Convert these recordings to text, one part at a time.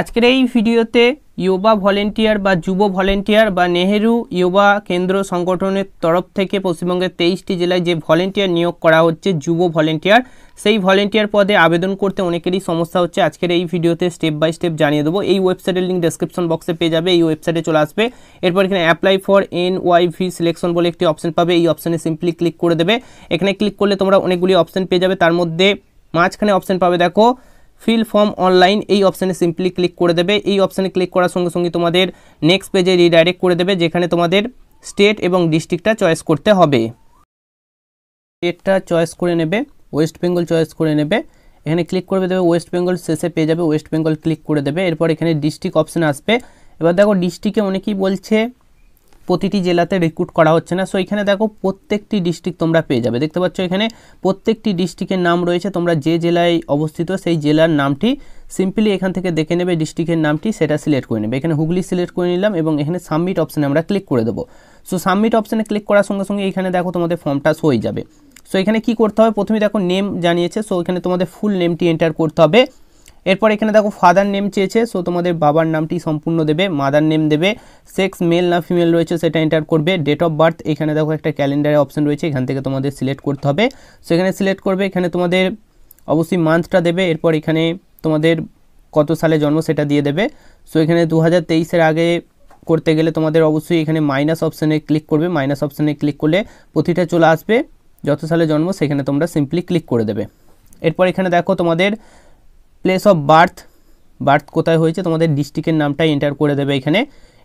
আজকের এই ভিডিওতে ইয়োবা ভলেন্টিয়ার বা যুব ভলেন্টিয়ার বা নেহেরু ইয়োবা কেন্দ্র সংগঠনের তরফ থেকে পশ্চিমবঙ্গের তেইশটি জেলায় যে ভলেন্টিয়ার নিয়োগ করা হচ্ছে যুব ভলেন্টিয়ার সেই ভলেন্টিয়ার পদে আবেদন করতে অনেকেরই সমস্যা হচ্ছে আজকের এই ভিডিওতে স্টেপ বাই স্টেপ জানিয়ে দেবো এই ওয়েবসাইটের লিঙ্ক ডেসক্রিপশন বক্সে পেয়ে যাবে এই ওয়েবসাইটে চলে আসবে এরপর এখানে apply for NYV selection বলে একটি অপশন পাবে এই অপশানে সিম্পলি ক্লিক করে দেবে এখানে ক্লিক করলে তোমরা অনেকগুলি অপশন পেয়ে যাবে তার মধ্যে মাঝখানে অপশন পাবে দেখো ফিল ফর্ম অনলাইন এই অপশানে সিম্পলি ক্লিক করে দেবে এই অপশানে ক্লিক করার সঙ্গে সঙ্গে তোমাদের নেক্সট পেজে রিডাইরেক্ট করে দেবে যেখানে তোমাদের স্টেট এবং ডিস্ট্রিক্টটা চয়েস করতে হবে স্টেটটা চয়েস করে নেবে ওয়েস্ট বেঙ্গল চয়েস করে নেবে এখানে ক্লিক করে দেবে ওয়েস্ট বেঙ্গল শেষে পেয়ে যাবে ওয়েস্ট বেঙ্গল ক্লিক করে দেবে এরপর এখানে ডিস্ট্রিক্ট অপশান আসবে এবার দেখো ডিস্ট্রিক্টে অনেকেই বলছে প্রতিটি জেলাতে রিক্রুট করা হচ্ছে না সো এখানে দেখো প্রত্যেকটি ডিস্ট্রিক্ট তোমরা পেয়ে যাবে দেখতে পাচ্ছ এখানে প্রত্যেকটি ডিস্ট্রিক্টের নাম রয়েছে তোমরা যে জেলায় অবস্থিত সেই জেলার নামটি সিম্পলি এখান থেকে দেখে নেবে ডিস্ট্রিক্টের নামটি সেটা সিলেক্ট করে নেবে এখানে হুগলি সিলেক্ট করে নিলাম এবং এখানে সাবমিট অপশানে আমরা ক্লিক করে দেবো সো সাবমিট অপশানে ক্লিক করার সঙ্গে সঙ্গে এখানে দেখো তোমাদের ফর্মটা হয়ে যাবে সো এখানে কি করতে হবে প্রথমে দেখো নেম জানিয়েছে সো এখানে তোমাদের ফুল নেমটি এন্টার করতে হবে এরপর এখানে দেখো ফাদার নেম চেয়েছে সো তোমাদের বাবার নামটি সম্পূর্ণ দেবে মাদার নেম দেবে সেক্স মেল না ফিমেল রয়েছে সেটা এন্টার করবে ডেট অফ বার্থ এখানে দেখো একটা ক্যালেন্ডারের অপশন রয়েছে এখান থেকে তোমাদের সিলেক্ট করতে হবে সো এখানে সিলেক্ট করবে এখানে তোমাদের অবশ্যই মান্থটা দেবে এরপর এখানে তোমাদের কত সালে জন্ম সেটা দিয়ে দেবে সো এখানে দু হাজার আগে করতে গেলে তোমাদের অবশ্যই এখানে মাইনাস অপশানে ক্লিক করবে মাইনাস অপশানে ক্লিক করলে প্রতিটা চলে আসবে যত সালে জন্ম সেখানে তোমরা সিম্পলি ক্লিক করে দেবে এরপর এখানে দেখো তোমাদের প্লেস অফ বার্থ বার্থ কোথায় হয়েছে তোমাদের ডিস্ট্রিক্টের নামটা এন্টার করে দেবে এখানে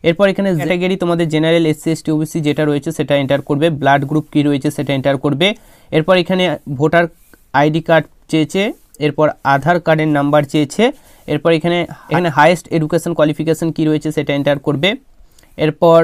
এরপর এখানে ক্যাটাগরি তোমাদের জেনারেল এসসি এসটি ওবিসি যেটা রয়েছে সেটা এন্টার করবে ব্লাড গ্রুপ কী রয়েছে সেটা এন্টার করবে এরপর এখানে ভোটার আইডি কার্ড চেয়েছে এরপর আধার কার্ডের নাম্বার চেয়েছে এরপর এখানে এখানে হায়েস্ট এডুকেশন কোয়ালিফিকেশন কী রয়েছে সেটা এন্টার করবে এরপর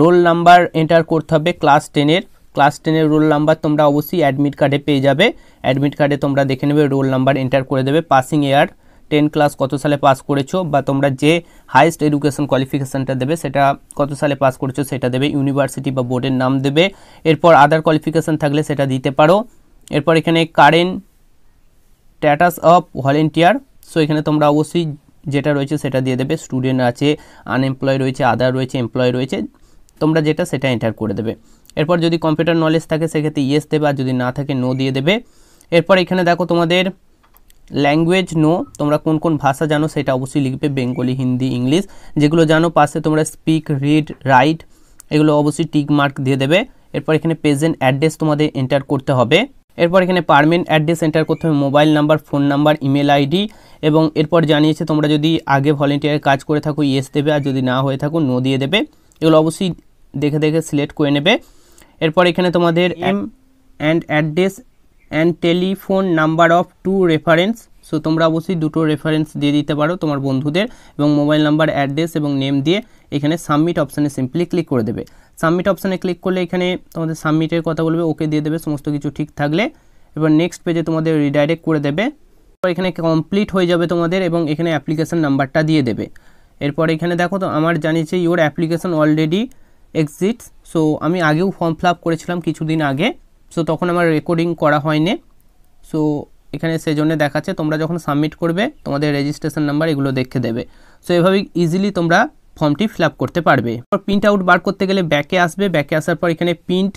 রোল নাম্বার এন্টার করতে হবে ক্লাস টেনের ক্লাস টেনের রোল নাম্বার তোমরা অবশ্যই অ্যাডমিট কার্ডে পেয়ে যাবে অ্যাডমিট কার্ডে তোমরা দেখে নেবে রোল নাম্বার এন্টার করে দেবে পাসিং ইয়ার টেন ক্লাস কত সালে পাস করেছো বা তোমরা যে হাইয়েস্ট এডুকেশন কোয়ালিফিকেশানটা দেবে সেটা কত সালে পাস করেছো সেটা দেবে ইউনিভার্সিটি বা বোর্ডের নাম দেবে এরপর আদার কোয়ালিফিকেশান থাকলে সেটা দিতে পারো এরপর এখানে current status of volunteer so এখানে তোমরা অবশ্যই যেটা রয়েছে সেটা দিয়ে দেবে স্টুডেন্ট আছে আনএমপ্লয় রয়েছে আদার রয়েছে এমপ্লয় রয়েছে তোমরা যেটা সেটা এন্টার করে দেবে এরপর যদি কম্পিউটার নলেজ থাকে সেক্ষেত্রে ইয়েস দেবে আর যদি না থাকে নো দিয়ে দেবে এরপর এখানে দেখো তোমাদের ল্যাঙ্গুয়েজ নো তোমরা কোন কোন ভাষা জানো সেটা অবশ্যই লিখবে বেঙ্গলি হিন্দি ইংলিশ যেগুলো জানো পাশে তোমরা স্পিক রিড রাইট এগুলো অবশ্যই টিক মার্ক দিয়ে দেবে এরপর এখানে প্রেজেন্ট অ্যাড্রেস তোমাদের এন্টার করতে হবে এরপর এখানে পারমেন্ট অ্যাড্রেস এন্টার করতে হবে mobile number phone number email ID এবং এরপর জানিয়েছে তোমরা যদি আগে ভলেন্টিয়ারের কাজ করে থাকো ইয়েস দেবে আর যদি না হয়ে থাকো নো দিয়ে দেবে এগুলো অবশ্যই দেখে দেখে সিলেক্ট করে নেবে এরপর এখানে তোমাদের name and address and telephone number of two reference so তোমরা অবশ্যই দুটো রেফারেন্স দিয়ে দিতে পারো তোমার বন্ধুদের এবং মোবাইল নাম্বার অ্যাড্রেস এবং নেম দিয়ে এখানে সাবমিট অপশানে সিম্পলি ক্লিক করে দেবে সাবমিট অপশানে ক্লিক করলে এখানে তোমাদের সাবমিটের কথা বলবে ওকে দিয়ে দেবে সমস্ত কিছু ঠিক থাকলে এবার নেক্সট পেজে তোমাদের রিডাইরেক্ট করে দেবে এখানে কমপ্লিট হয়ে যাবে তোমাদের এবং এখানে অ্যাপ্লিকেশান নাম্বারটা দিয়ে দেবে এরপর এখানে দেখো তো আমার জানিয়েছে your application already exist so আমি আগেও ফর্ম ফিল করেছিলাম কিছুদিন আগে সো তখন আমার রেকর্ডিং করা হয়নি সো এখানে সেজন্য দেখাচ্ছে তোমরা যখন সাবমিট করবে তোমাদের রেজিস্ট্রেশন নাম্বার এগুলো দেখে দেবে সো এভাবে ইজিলি তোমরা ফর্মটি ফিল করতে পারবে প্রিন্ট আউট বার করতে গেলে ব্যাকে আসবে ব্যাকে আসার পর এখানে প্রিন্ট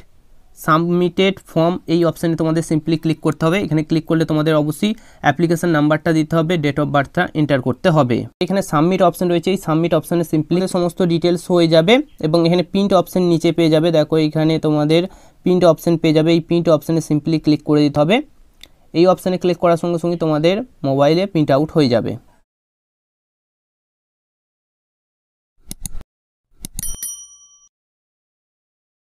সাবমিটেড ফর্ম এই অপশানে তোমাদের সিম্পলি ক্লিক করতে হবে এখানে ক্লিক করলে তোমাদের অবশ্যই অ্যাপ্লিকেশান নাম্বারটা দিতে হবে ডেট অফ বার্থটা এন্টার করতে হবে এখানে সাবমিট অপশান রয়েছে এই সাবমিট অপশানে সিম্পলি সমস্ত ডিটেলস হয়ে যাবে এবং এখানে প্রিন্ট অপশান নিচে পেয়ে যাবে দেখো এখানে তোমাদের প্রিন্ট অপশান পেয়ে যাবে এই প্রিন্ট অপশানে সিম্পলি ক্লিক করে দিতে হবে এই অপশানে ক্লিক করার সঙ্গে সঙ্গে তোমাদের মোবাইলে প্রিন্ট আউট হয়ে যাবে